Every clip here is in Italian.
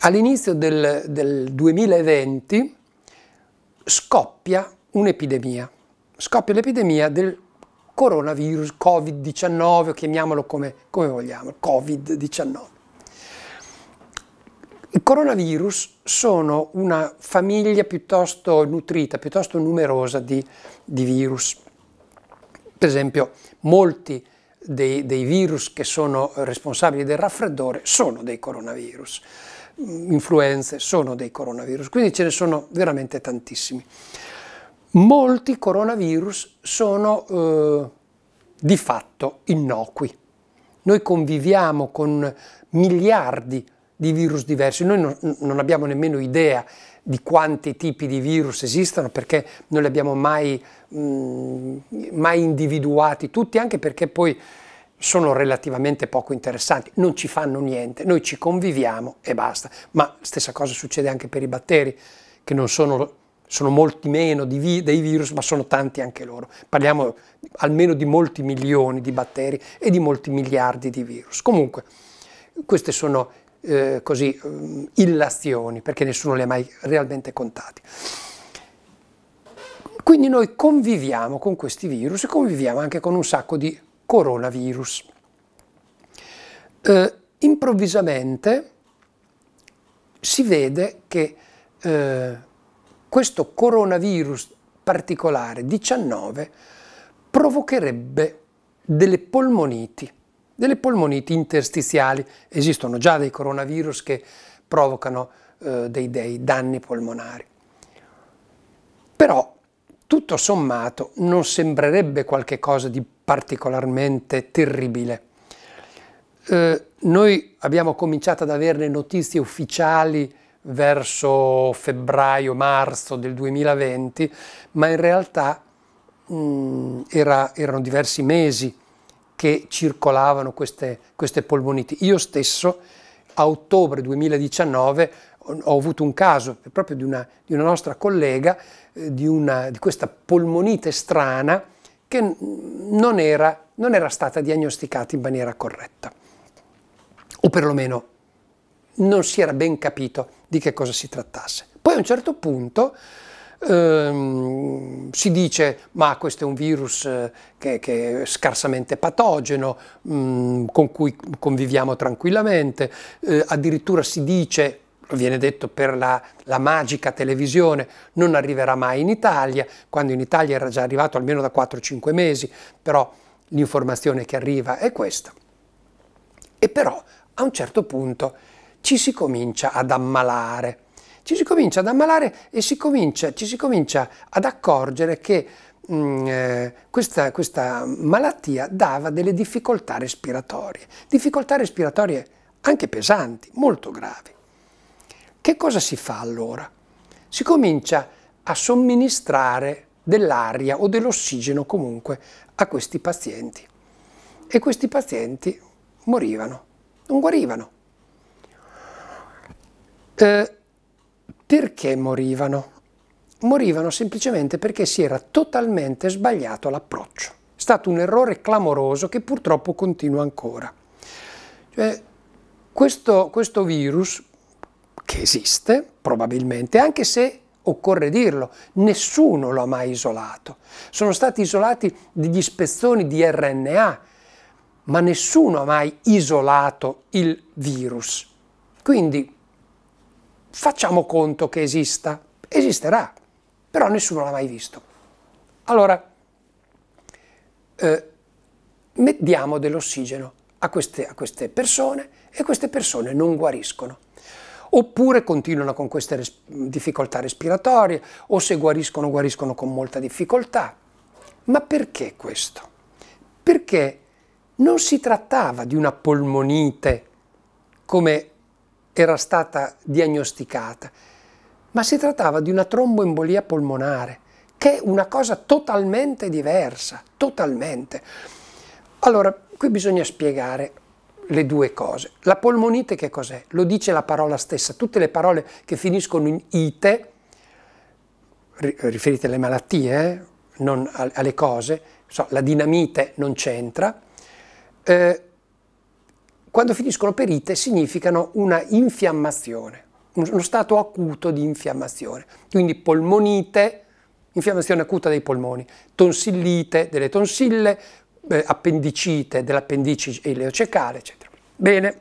All'inizio del, del 2020 scoppia un'epidemia, scoppia l'epidemia del coronavirus, Covid-19, chiamiamolo come, come vogliamo, Covid-19. I coronavirus sono una famiglia piuttosto nutrita, piuttosto numerosa di, di virus. Per esempio, molti dei, dei virus che sono responsabili del raffreddore sono dei coronavirus influenze, sono dei coronavirus, quindi ce ne sono veramente tantissimi. Molti coronavirus sono eh, di fatto innocui. Noi conviviamo con miliardi di virus diversi, noi non, non abbiamo nemmeno idea di quanti tipi di virus esistono perché non li abbiamo mai, mh, mm, mai individuati tutti, anche perché poi sono relativamente poco interessanti, non ci fanno niente, noi ci conviviamo e basta. Ma stessa cosa succede anche per i batteri, che non sono, sono molti meno vi, dei virus, ma sono tanti anche loro. Parliamo almeno di molti milioni di batteri e di molti miliardi di virus. Comunque, queste sono eh, così mm, illazioni, perché nessuno le ha mai realmente contate. Quindi noi conviviamo con questi virus e conviviamo anche con un sacco di coronavirus. Eh, improvvisamente si vede che eh, questo coronavirus particolare 19 provocherebbe delle polmoniti, delle polmoniti interstiziali. Esistono già dei coronavirus che provocano eh, dei, dei danni polmonari. Però tutto sommato non sembrerebbe qualcosa di particolarmente terribile. Eh, noi abbiamo cominciato ad averne notizie ufficiali verso febbraio-marzo del 2020, ma in realtà mh, mm, era, erano diversi mesi che circolavano queste, queste polmoniti. Io stesso a ottobre 2019 ho avuto un caso proprio di una, di una nostra collega, eh, di, una, di, questa polmonite strana che non era, non era stata diagnosticata in maniera corretta, o perlomeno non si era ben capito di che cosa si trattasse. Poi a un certo punto ehm, si dice ma questo è un virus eh, che, che è scarsamente patogeno, mh, mm, con cui conviviamo tranquillamente, eh, addirittura si dice viene detto per la, la, magica televisione, non arriverà mai in Italia, quando in Italia era già arrivato almeno da 4-5 mesi, però l'informazione che arriva è questa. E però a un certo punto ci si comincia ad ammalare, ci si comincia ad ammalare e si comincia, ci si comincia ad accorgere che mm, eh, questa, questa malattia dava delle difficoltà respiratorie, difficoltà respiratorie anche pesanti, molto gravi. Che cosa si fa allora? Si comincia a somministrare dell'aria o dell'ossigeno comunque a questi pazienti. E questi pazienti morivano, non guarivano. Eh, perché morivano? Morivano semplicemente perché si era totalmente sbagliato l'approccio. È stato un errore clamoroso che purtroppo continua ancora. Cioè, questo, questo virus che esiste, probabilmente, anche se occorre dirlo, nessuno lo ha mai isolato. Sono stati isolati degli spezzoni di RNA, ma nessuno ha mai isolato il virus. Quindi facciamo conto che esista, esisterà, però nessuno l'ha mai visto. Allora, eh, diamo dell'ossigeno a, a queste persone e queste persone non guariscono oppure continuano con queste res difficoltà respiratorie o se guariscono guariscono con molta difficoltà. Ma perché questo? Perché non si trattava di una polmonite come era stata diagnosticata, ma si trattava di una tromboembolia polmonare, che è una cosa totalmente diversa, totalmente. Allora, qui bisogna spiegare le due cose. La polmonite che cos'è? Lo dice la parola stessa, tutte le parole che finiscono in ite, riferite alle malattie, eh, non alle cose, so, la dinamite non c'entra, eh, quando finiscono per ite significano una infiammazione, uno stato acuto di infiammazione, quindi polmonite, infiammazione acuta dei polmoni, tonsillite delle tonsille, eh, appendicite dell'appendice ileocecale, eccetera. Bene,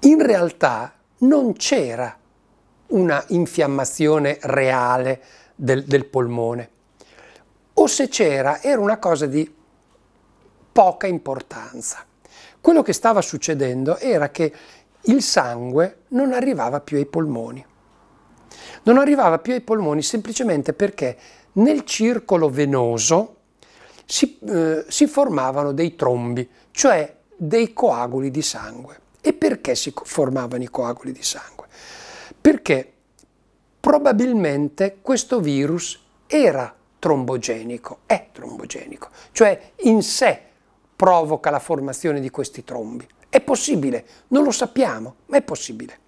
in realtà non c'era una infiammazione reale del, del polmone, o se c'era era una cosa di poca importanza. Quello che stava succedendo era che il sangue non arrivava più ai polmoni. Non arrivava più ai polmoni semplicemente perché nel circolo venoso si, eh, si formavano dei trombi, cioè dei coaguli di sangue. E perché si formavano i coaguli di sangue? Perché probabilmente questo virus era trombogenico, è trombogenico, cioè in sé provoca la formazione di questi trombi. È possibile, non lo sappiamo, ma è possibile.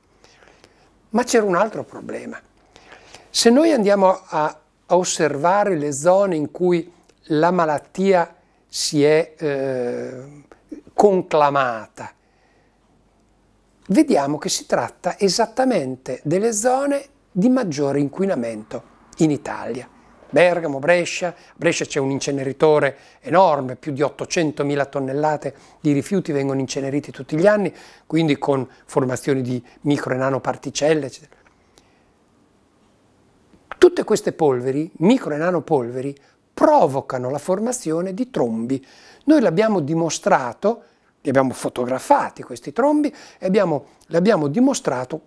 Ma c'era un altro problema. Se noi andiamo a a osservare le zone in cui la malattia si è eh, conclamata. Vediamo che si tratta esattamente delle zone di maggiore inquinamento in Italia. Bergamo, Brescia, Brescia c'è un inceneritore enorme, più di 800.000 tonnellate di rifiuti vengono inceneriti tutti gli anni, quindi con formazioni di micro e nanoparticelle, eccetera. Tutte queste polveri, micro e nanopolveri, provocano la formazione di trombi. Noi l'abbiamo dimostrato, li abbiamo fotografati questi trombi e abbiamo, li abbiamo dimostrato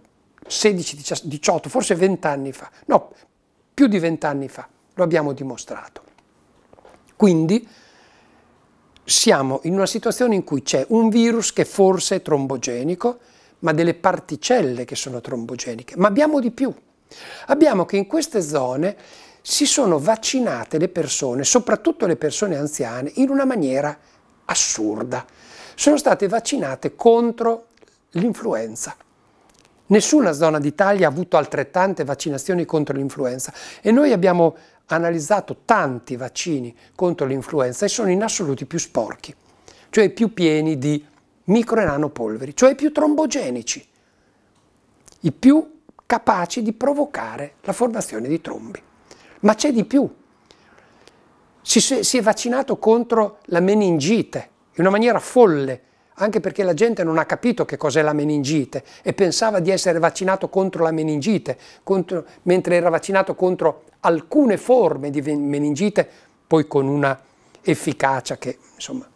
16, 18, forse 20 anni fa, no, più di 20 anni fa lo abbiamo dimostrato. Quindi siamo in una situazione in cui c'è un virus che forse è trombogenico, ma delle particelle che sono trombogeniche, ma abbiamo di più. Abbiamo che in queste zone si sono vaccinate le persone, soprattutto le persone anziane, in una maniera assurda. Sono state vaccinate contro l'influenza. Nessuna zona d'Italia ha avuto altrettante vaccinazioni contro l'influenza e noi abbiamo analizzato tanti vaccini contro l'influenza e sono in assoluti più sporchi, cioè più pieni di micro e nanopolveri, cioè più trombogenici. I più capaci di provocare la formazione di trombi. Ma c'è di più. Si, si, è vaccinato contro la meningite in una maniera folle, anche perché la gente non ha capito che cos'è la meningite e pensava di essere vaccinato contro la meningite, contro, mentre era vaccinato contro alcune forme di meningite, poi con una efficacia che, insomma,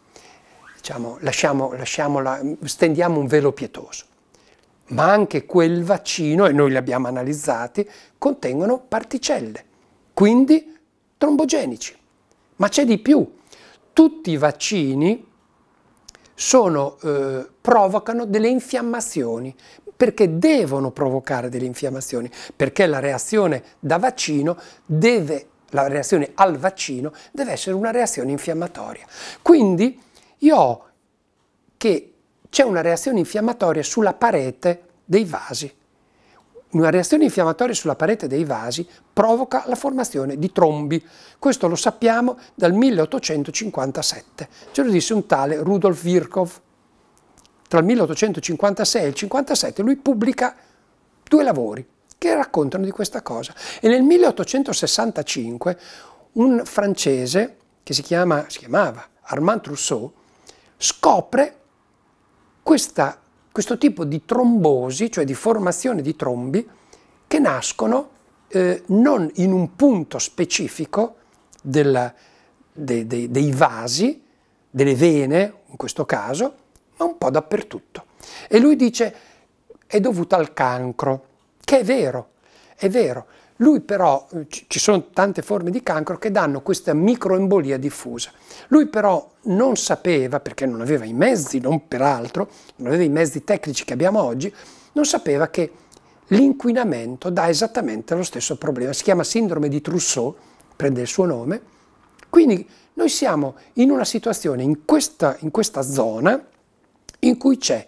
diciamo, lasciamo, stendiamo un velo pietoso ma anche quel vaccino, e noi li abbiamo analizzati, contengono particelle, quindi trombogenici. Ma c'è di più, tutti i vaccini sono, eh, provocano delle infiammazioni, perché devono provocare delle infiammazioni, perché la reazione da vaccino deve, la reazione al vaccino deve essere una reazione infiammatoria. Quindi io ho che c'è una reazione infiammatoria sulla parete dei vasi. Una reazione infiammatoria sulla parete dei vasi provoca la formazione di trombi. Questo lo sappiamo dal 1857. Ce lo disse un tale Rudolf Virchow. Tra il 1856 e il 1857 lui pubblica due lavori che raccontano di questa cosa. E nel 1865 un francese che si, chiama, si chiamava Armand Trousseau scopre questa, questo tipo di trombosi, cioè di formazione di trombi, che nascono eh, non in un punto specifico della, de, de, dei vasi, delle vene in questo caso, ma un po' dappertutto. E lui dice è dovuta al cancro, che è vero, è vero, lui però, eh, ci sono tante forme di cancro che danno questa microembolia diffusa. Lui però non sapeva, perché non aveva i mezzi, non peraltro, non aveva i mezzi tecnici che abbiamo oggi, non sapeva che l'inquinamento dà esattamente lo stesso problema. Si chiama sindrome di Trousseau, prende il suo nome. Quindi noi siamo in una situazione, in questa, in questa zona, in cui c'è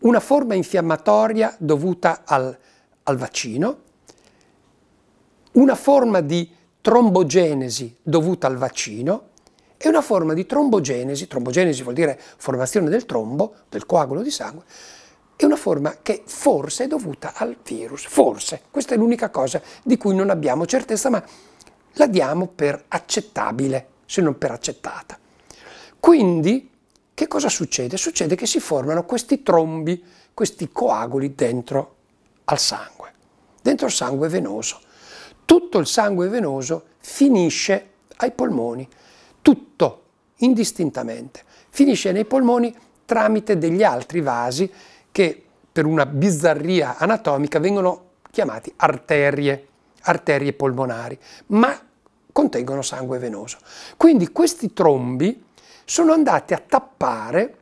una forma infiammatoria dovuta al, al vaccino, una forma di trombogenesi dovuta al vaccino e una forma di trombogenesi, trombogenesi vuol dire formazione del trombo, del coagulo di sangue, è una forma che forse è dovuta al virus, forse. Questa è l'unica cosa di cui non abbiamo certezza, ma la diamo per accettabile, se non per accettata. Quindi, che cosa succede? Succede che si formano questi trombi, questi coaguli dentro al sangue, dentro al sangue venoso tutto il sangue venoso finisce ai polmoni, tutto indistintamente, finisce nei polmoni tramite degli altri vasi che per una bizzarria anatomica vengono chiamati arterie, arterie polmonari, ma contengono sangue venoso. Quindi questi trombi sono andati a tappare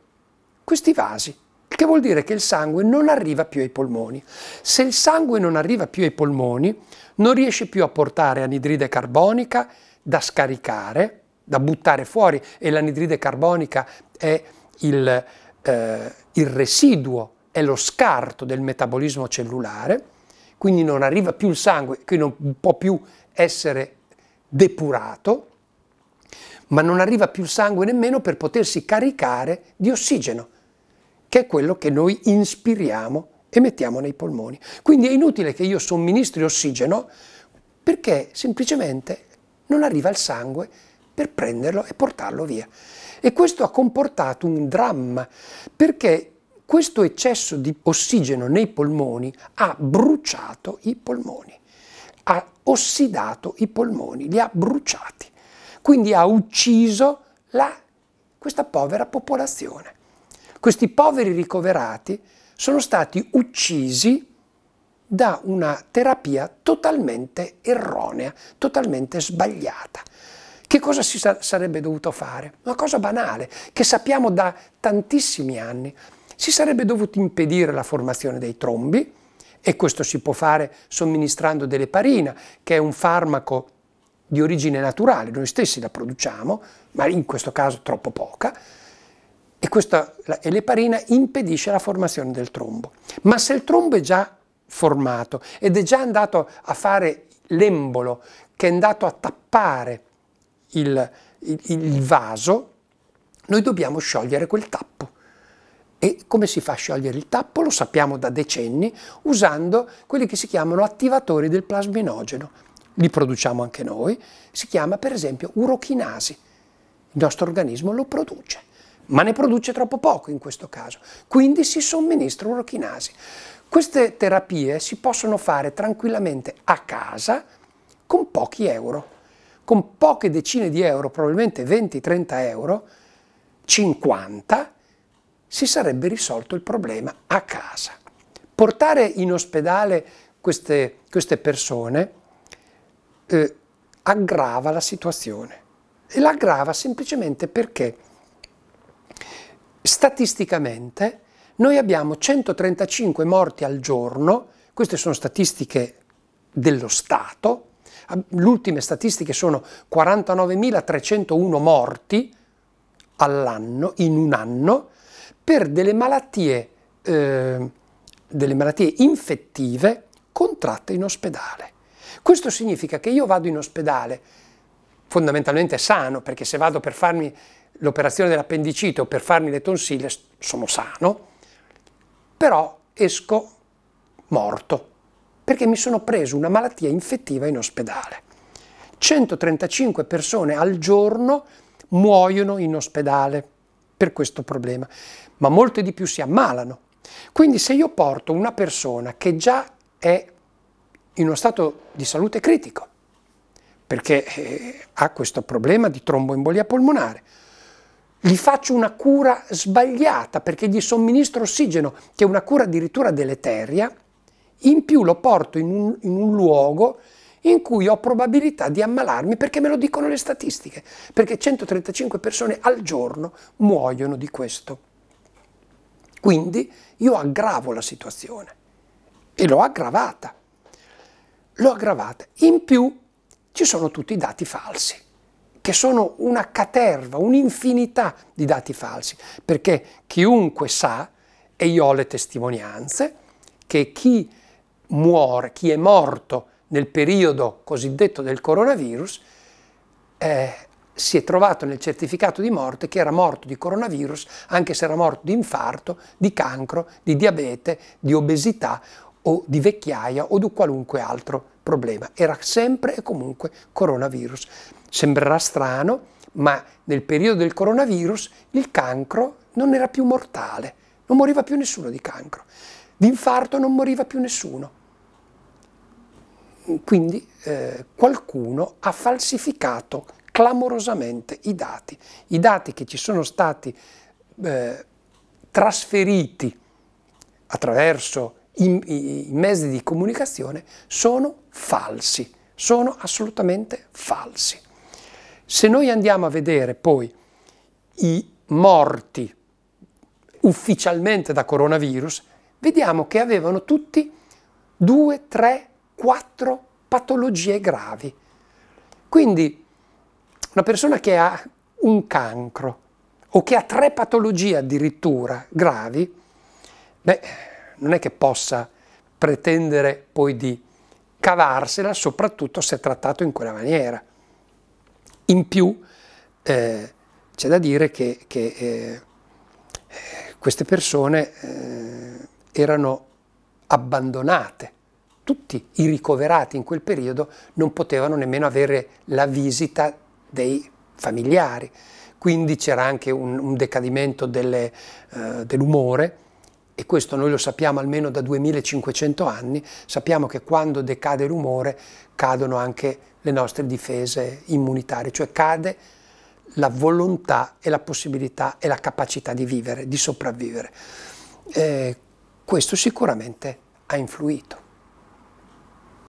questi vasi che vuol dire che il sangue non arriva più ai polmoni. Se il sangue non arriva più ai polmoni, non riesce più a portare anidride carbonica da scaricare, da buttare fuori, e l'anidride carbonica è il, eh, il residuo, è lo scarto del metabolismo cellulare, quindi non arriva più il sangue, che non può più essere depurato, ma non arriva più il sangue nemmeno per potersi caricare di ossigeno, che è quello che noi inspiriamo e mettiamo nei polmoni. Quindi è inutile che io somministri ossigeno perché semplicemente non arriva il sangue per prenderlo e portarlo via. E questo ha comportato un dramma perché questo eccesso di ossigeno nei polmoni ha bruciato i polmoni, ha ossidato i polmoni, li ha bruciati. Quindi ha ucciso la, questa povera popolazione. Questi poveri ricoverati sono stati uccisi da una terapia totalmente erronea, totalmente sbagliata. Che cosa si sa sarebbe dovuto fare? Una cosa banale, che sappiamo da tantissimi anni. Si sarebbe dovuto impedire la formazione dei trombi, e questo si può fare somministrando dell'eparina, che è un farmaco di origine naturale, noi stessi la produciamo, ma in questo caso troppo poca, e questa l'eparina impedisce la formazione del trombo. Ma se il trombo è già formato ed è già andato a fare l'embolo che è andato a tappare il, il, il vaso, noi dobbiamo sciogliere quel tappo. E come si fa a sciogliere il tappo? Lo sappiamo da decenni usando quelli che si chiamano attivatori del plasminogeno. Li produciamo anche noi, si chiama per esempio urochinasi. Il nostro organismo lo produce ma ne produce troppo poco in questo caso, quindi si somministra urochinasi. Queste terapie si possono fare tranquillamente a casa con pochi euro, con poche decine di euro, probabilmente 20-30 euro, 50, si sarebbe risolto il problema a casa. Portare in ospedale queste, queste persone eh, aggrava la situazione e l'aggrava semplicemente perché Statisticamente noi abbiamo 135 morti al giorno, queste sono statistiche dello Stato, le ultime statistiche sono 49.301 morti all'anno, in un anno, per delle malattie, eh, delle malattie infettive contratte in ospedale. Questo significa che io vado in ospedale fondamentalmente sano, perché se vado per farmi l'operazione dell'appendicite o per farmi le tonsille sono sano, però esco morto perché mi sono preso una malattia infettiva in ospedale. 135 persone al giorno muoiono in ospedale per questo problema, ma molte di più si ammalano. Quindi se io porto una persona che già è in uno stato di salute critico, perché eh, ha questo problema di tromboembolia polmonare, gli faccio una cura sbagliata perché gli somministro ossigeno, che è una cura addirittura deleteria, in più lo porto in un, in un luogo in cui ho probabilità di ammalarmi perché me lo dicono le statistiche, perché 135 persone al giorno muoiono di questo. Quindi io aggravo la situazione e l'ho aggravata. L'ho aggravata. In più ci sono tutti i dati falsi che sono una caterva, un'infinità di dati falsi, perché chiunque sa, e io ho le testimonianze, che chi muore, chi è morto nel periodo cosiddetto del coronavirus, eh, si è trovato nel certificato di morte che era morto di coronavirus, anche se era morto di infarto, di cancro, di diabete, di obesità o di vecchiaia o di qualunque altro problema. Era sempre e comunque coronavirus. Sembrerà strano, ma nel periodo del coronavirus il cancro non era più mortale, non moriva più nessuno di cancro. Di infarto non moriva più nessuno. Quindi eh, qualcuno ha falsificato clamorosamente i dati, i dati che ci sono stati eh, trasferiti attraverso i, i, i mezzi di comunicazione sono falsi, sono assolutamente falsi. Se noi andiamo a vedere poi i morti ufficialmente da coronavirus, vediamo che avevano tutti 2, 3, 4 patologie gravi. Quindi una persona che ha un cancro o che ha tre patologie addirittura gravi, beh, non è che possa pretendere poi di cavarsela, soprattutto se trattato in quella maniera. In più eh, c'è da dire che, che eh, eh, queste persone eh, erano abbandonate, tutti i ricoverati in quel periodo non potevano nemmeno avere la visita dei familiari, quindi c'era anche un, un decadimento eh, dell'umore e questo noi lo sappiamo almeno da 2500 anni, sappiamo che quando decade l'umore cadono anche le nostre difese immunitarie, cioè cade la volontà e la possibilità e la capacità di vivere, di sopravvivere. Eh, questo sicuramente ha influito.